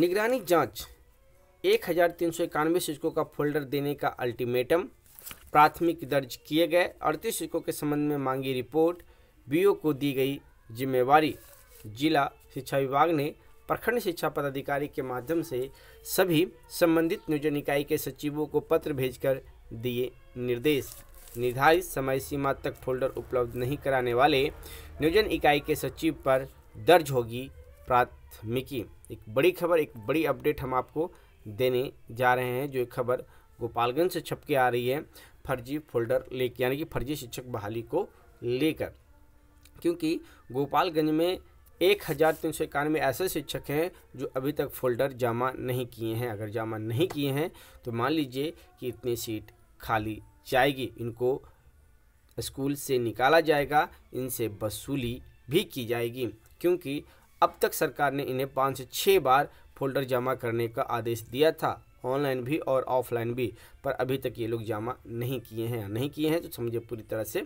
निगरानी जांच एक हज़ार तीन सौ इक्यानवे शिक्षकों का फोल्डर देने का अल्टीमेटम प्राथमिक दर्ज किए गए अड़तीस शिक्षकों के संबंध में मांगी रिपोर्ट बीओ को दी गई जिम्मेवारी जिला शिक्षा विभाग ने प्रखंड शिक्षा पदाधिकारी के माध्यम से सभी संबंधित नियोजन इकाई के सचिवों को पत्र भेजकर दिए निर्देश निर्धारित समय सीमा तक फोल्डर उपलब्ध नहीं कराने वाले नियोजन इकाई के सचिव पर दर्ज होगी प्राथमिकी एक बड़ी खबर एक बड़ी अपडेट हम आपको देने जा रहे हैं जो एक खबर गोपालगंज से छप के आ रही है फर्जी फोल्डर लेकर यानी कि फर्जी शिक्षक बहाली को लेकर क्योंकि गोपालगंज में एक हज़ार तीन सौ इक्यानवे ऐसे शिक्षक हैं जो अभी तक फोल्डर जमा नहीं किए हैं अगर जमा नहीं किए हैं तो मान लीजिए कि इतनी सीट खाली जाएगी इनको स्कूल से निकाला जाएगा इनसे वसूली भी की जाएगी क्योंकि अब तक सरकार ने इन्हें पाँच से छः बार फोल्डर जमा करने का आदेश दिया था ऑनलाइन भी और ऑफलाइन भी पर अभी तक ये लोग जमा नहीं किए हैं नहीं किए हैं तो समझे पूरी तरह से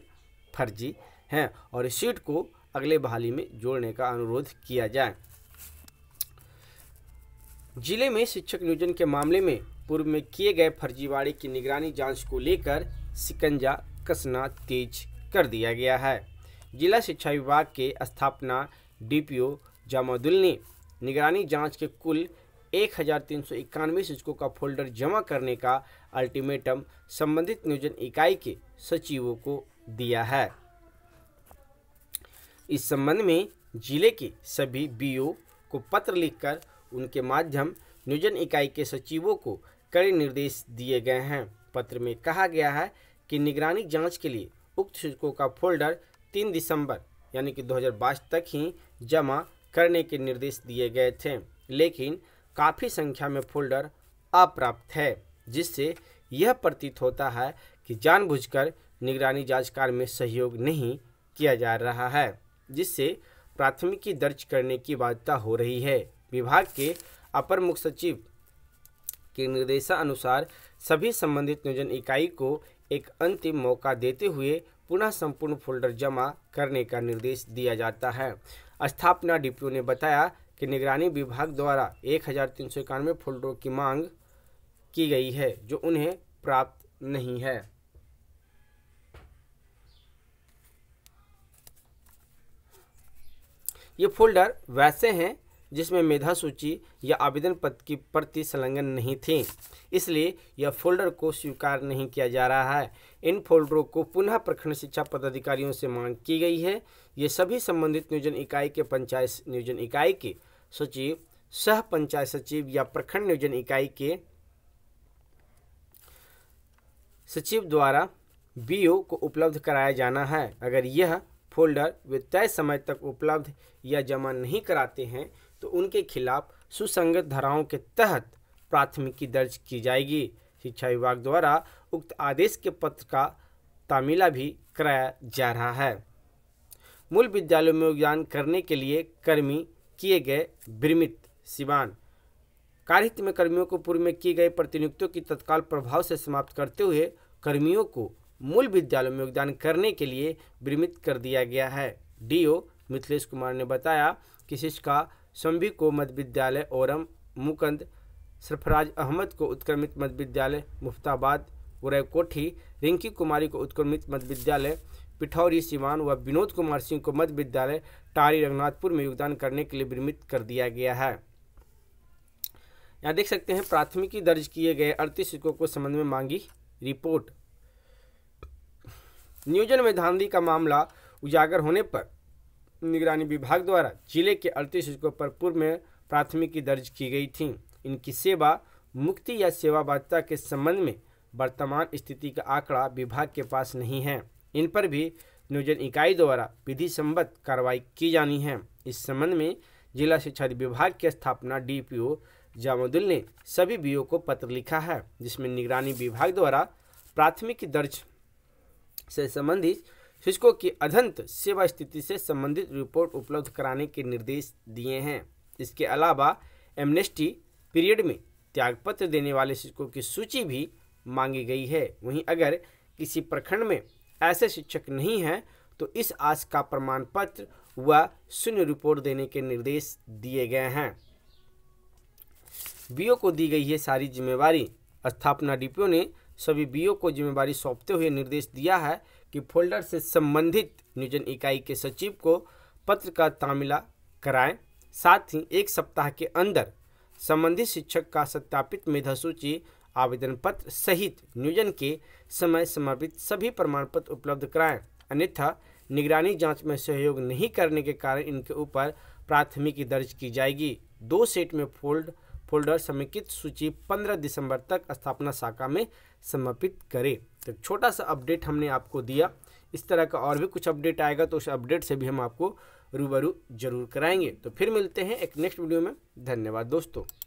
फर्जी हैं और इस सीट को अगले बहाली में जोड़ने का अनुरोध किया जाए जिले में शिक्षक नियोजन के मामले में पूर्व में किए गए फर्जीवाड़े की निगरानी जांच को लेकर सिकंजा कसना तेज कर दिया गया है जिला शिक्षा विभाग के स्थापना डीपीओ जामादुल ने निगरानी जांच के कुल एक हज़ार तीन सौ इक्यानवे शिक्षकों का फोल्डर जमा करने का अल्टीमेटम संबंधित नियोजन इकाई के सचिवों को दिया है इस संबंध में जिले के सभी बीओ को पत्र लिखकर उनके माध्यम नियोजन इकाई के सचिवों को कड़े निर्देश दिए गए हैं पत्र में कहा गया है कि निगरानी जांच के लिए उक्त शिक्षकों का फोल्डर तीन दिसंबर यानी कि 2022 तक ही जमा करने के निर्देश दिए गए थे लेकिन काफ़ी संख्या में फोल्डर अप्राप्त है जिससे यह प्रतीत होता है कि जानबूझकर निगरानी जांच कार्य में सहयोग नहीं किया जा रहा है जिससे प्राथमिकी दर्ज करने की बाध्यता हो रही है विभाग के अपर मुख्य सचिव के निर्देशानुसार सभी संबंधित नियोजन इकाई को एक अंतिम मौका देते हुए पुनः संपूर्ण फोल्डर जमा करने का निर्देश दिया जाता है स्थापना डीपीओ ने बताया कि निगरानी विभाग द्वारा एक हज़ार तीन सौ इक्यानवे फोल्डरों की मांग की गई है जो उन्हें प्राप्त नहीं है ये फोल्डर वैसे हैं जिसमें मेधा सूची या आवेदन पत्र की प्रति संलग्न नहीं थी इसलिए यह फोल्डर को स्वीकार नहीं किया जा रहा है इन फोल्डरों को पुनः प्रखंड शिक्षा पदाधिकारियों से मांग की गई है ये सभी संबंधित नियोजन इकाई के पंचायत नियोजन इकाई के सचिव सह पंचायत सचिव या प्रखंड नियोजन इकाई के सचिव द्वारा बी को उपलब्ध कराया जाना है अगर यह फोल्डर वे तय समय तक उपलब्ध या जमा नहीं कराते हैं तो उनके खिलाफ सुसंगत धाराओं के तहत प्राथमिकी दर्ज की जाएगी शिक्षा विभाग द्वारा उक्त आदेश के पत्र का तामीला भी कराया जा रहा है मूल विद्यालयों में योगदान करने के लिए कर्मी किए गए भ्रमित सिवान कार्यित में कर्मियों को पूर्व में किए गए प्रतिनियुक्तियों की तत्काल प्रभाव से समाप्त करते हुए कर्मियों को मूल विद्यालयों में योगदान करने के लिए भ्रमित कर दिया गया है डीओ मिथिलेश कुमार ने बताया कि शिक्षा शम्बी को मध्य विद्यालय औरम मुकंद सरफराज अहमद को उत्क्रमित मध्य विद्यालय मुफ्ताबाद उरय कोठी रिंकी कुमारी को उत्क्रमित मध्य विद्यालय पिठौरी सिवान व विनोद कुमार सिंह को मध्य विद्यालय टारी रघुनाथपुर में योगदान करने के लिए विमित कर दिया गया है यहाँ देख सकते हैं प्राथमिकी दर्ज किए गए अड़तीस शिक्षकों को संबंध में मांगी रिपोर्ट नियोजन में धांधली का मामला उजागर होने पर निगरानी विभाग द्वारा जिले के अड़तीस स्कूलों पर पूर्व में प्राथमिकी दर्ज की गई थी इनकी सेवा मुक्ति या बाध्यता के संबंध में वर्तमान स्थिति का आंकड़ा विभाग के पास नहीं है इन पर भी नियोजन इकाई द्वारा विधि सम्बद्ध कार्रवाई की जानी है इस संबंध में जिला शिक्षा विभाग के स्थापना डीपीओ जामुद्दीन ने सभी बीओ को पत्र लिखा है जिसमें निगरानी विभाग द्वारा प्राथमिकी दर्ज से संबंधित शिक्षकों की अधंत सेवा स्थिति से संबंधित रिपोर्ट उपलब्ध कराने के निर्देश दिए हैं इसके अलावा एमनेस्टी पीरियड में त्यागपत्र देने वाले शिक्षकों की सूची भी मांगी गई है वहीं अगर किसी प्रखंड में ऐसे शिक्षक नहीं हैं तो इस आस का प्रमाण पत्र व शून्य रिपोर्ट देने के निर्देश दिए गए हैं बीओ को दी गई है सारी जिम्मेवारी स्थापना डीपीओ ने सभी बीओ को जिम्मेवारी सौंपते हुए निर्देश दिया है कि फोल्डर से संबंधित नियोजन इकाई के सचिव को पत्र का तामिला कराएं साथ ही एक सप्ताह के अंदर संबंधित शिक्षक का सत्यापित मेधा सूची आवेदन पत्र सहित नियोजन के समय समर्पित सभी प्रमाण पत्र उपलब्ध कराएं अन्यथा निगरानी जांच में सहयोग नहीं करने के कारण इनके ऊपर प्राथमिकी दर्ज की जाएगी दो सेट में फोल्ड फोल्डर समेकित सूची 15 दिसंबर तक स्थापना शाखा में समर्पित करें तो छोटा सा अपडेट हमने आपको दिया इस तरह का और भी कुछ अपडेट आएगा तो उस अपडेट से भी हम आपको रूबरू जरूर कराएंगे तो फिर मिलते हैं एक नेक्स्ट वीडियो में धन्यवाद दोस्तों